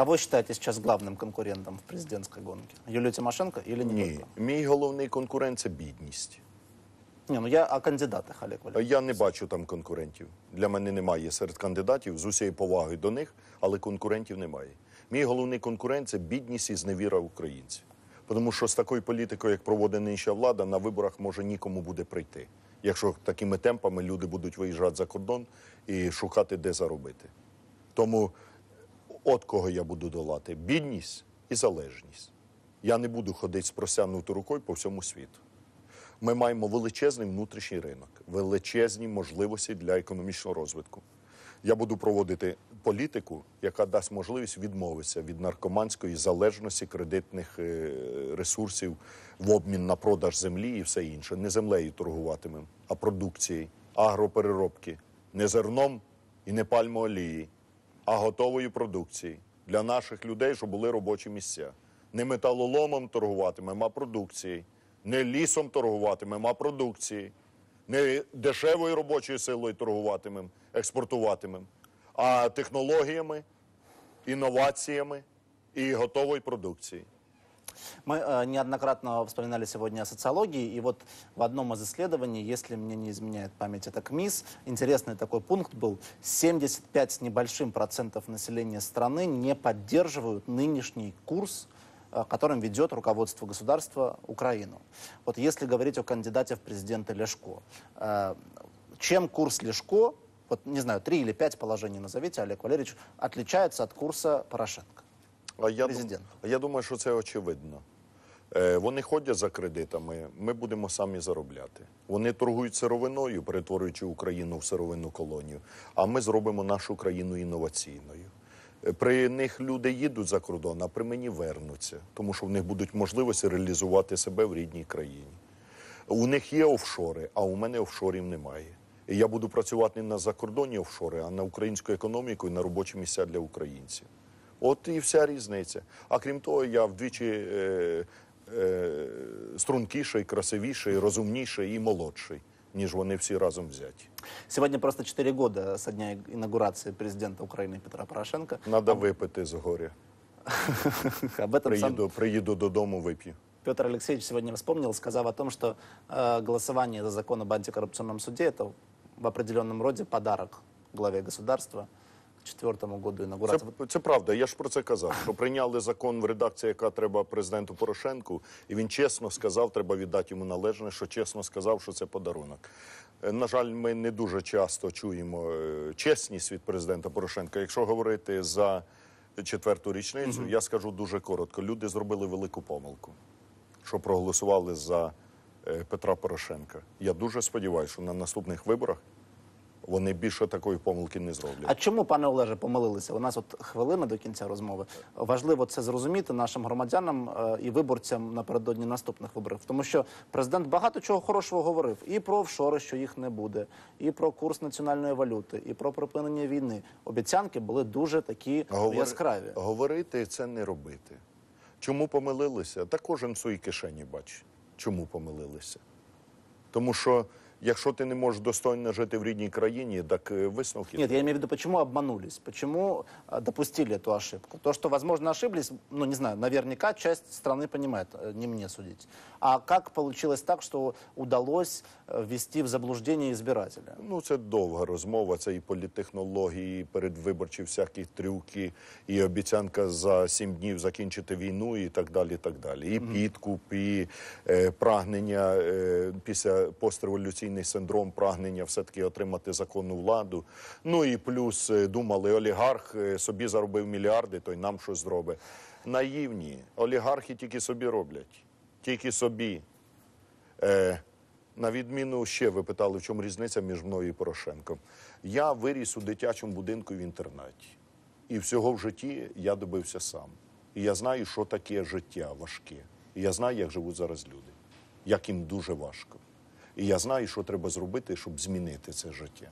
Кого считаете сейчас главным конкурентом в президентской гонке? Юлію Тимошенко или не Ні, мій головний конкурент це бідність. Ні, ну я о кандидатах, Олег Валерійович. Я не бачу там конкурентів. Для мене немає серед кандидатів з усією повагою до них, але конкурентів немає. Мій головний конкурент це бідність і зневіра українців. Тому що з такою політикою, як проводить нинша влада, на виборах може нікому буде прийти. Якщо такими темпами люди будуть виїжджати за кордон і шукати, де заробити. Тому от кого я буду долати: бідність і залежність. Я не буду ходити з просянутою рукою по всьому світу. Ми маємо величезний внутрішній ринок, величезні можливості для економічного розвитку. Я буду проводити політику, яка дасть можливість відмовитися від наркоманської залежності кредитних е, ресурсів в обмін на продаж землі і все інше. Не землею торгуватимемо, а продукцією, агропереробки, не зерном і не пальмоолії а готової продукції для наших людей, щоб були робочі місця. Не металоломом торгуватимемо, а продукції, не лісом торгуватимемо, а продукції, не дешевою робочою силою торгуватимемо, експортуватимемо, а технологіями, інноваціями і готової продукції. Мы э, неоднократно вспоминали сегодня о социологии, и вот в одном из исследований, если мне не изменяет память, это КМИС, интересный такой пункт был, 75 с небольшим процентов населения страны не поддерживают нынешний курс э, которым ведет руководство государства Украину. Вот если говорить о кандидате в президенты Лешко, э, чем курс Лешко, вот не знаю, три или пять положений назовите, Олег Валерьевич, отличается от курса Порошенко? А я президент. Дум, я думаю, що це очевидно. Е, Вони ходять за кредитами, ми будемо самі заробляти. Вони торгують сировиною, перетворюючи Україну в сировинну колонію. А ми зробимо нашу країну інноваційною. Е, при них люди їдуть за кордон, а при мені вернуться, тому що в них будуть можливості реалізувати себе в рідній країні. У них є офшори, а у мене офшорів немає. І я буду працювати не на закордонні офшори, а на українську економіку і на робочі місця для українців. От і вся різниця. А крім того, я вдвічі е, е, стрункіший, красивіший, розумніший і молодший. ніж вони всі разом взяті. Сьогодні просто 4 года со дня інаугурації президента України Петра Порошенка. Надо а... випити з горя. Об этом приеду, сам... приеду додому, выпью. Петр Алексеевич сегодня вспомнил, сказав о том, что э, е, голосование за закон об антикоррупционном суде – это в определенном роде подарок главе государства – 2024 году інаугурації. Це, це правда. Я ж про це казав. Що прийняли закон в редакції, яка треба президенту Порошенку, і він чесно сказав, треба віддати йому належне, що чесно сказав, що це подарунок. Е, на жаль, ми не дуже часто чуємо е, чесність від президента Порошенка. Якщо говорити за четверту річницю, mm я скажу дуже коротко: люди зробили велику помилку, що проголосували за е, Петра Порошенка. Я дуже сподіваюся, що на наступних виборах. Вони більше такої помилки не зроблять. А чому, пане Олеже, помилилися? У нас от хвилина до кінця розмови. Важливо це зрозуміти нашим громадянам е, і виборцям напередодні наступних виборів, тому що президент багато чого хорошого говорив і про офшори, що їх не буде, і про курс національної валюти, і про припинення війни. Обіцянки були дуже такі Говор... яскраві. Говорити це не робити. Чому помилилися? Та кожен в своїй кишені бачить. Чому помилилися? Тому що. Якщо ти не можеш достойно жити в рідній країні, так е, висновки. Ні, я маю в виду, почему обманулись, почему е, допустили цю ошибку. То, що, можливо, ошиблись, ну, не знаю, наверняка часть страны понимает, э, не мне судить. А як вийшло так, що вдалося э, ввести в заблуждення избирателя? Ну, це довга розмова, це і політехнології, і передвиборчі всякі трюки, і обіцянка за сім днів закінчити війну, і так далі. І так далі. І підкуп, і е, прагнення після постреволюційного корупційний синдром прагнення все-таки отримати законну владу. Ну і плюс е, думали, олігарх е, собі заробив мільярди, то й нам щось зробить. Наївні олігархи тільки собі роблять, тільки собі. Е, на відміну ще ви питали, в чому різниця між мною і Порошенком. Я виріс у дитячому будинку в інтернаті, і всього в житті я добився сам. І я знаю, що таке життя важке. І я знаю, як живуть зараз люди, як їм дуже важко. І я знаю, що треба зробити, щоб змінити це життя.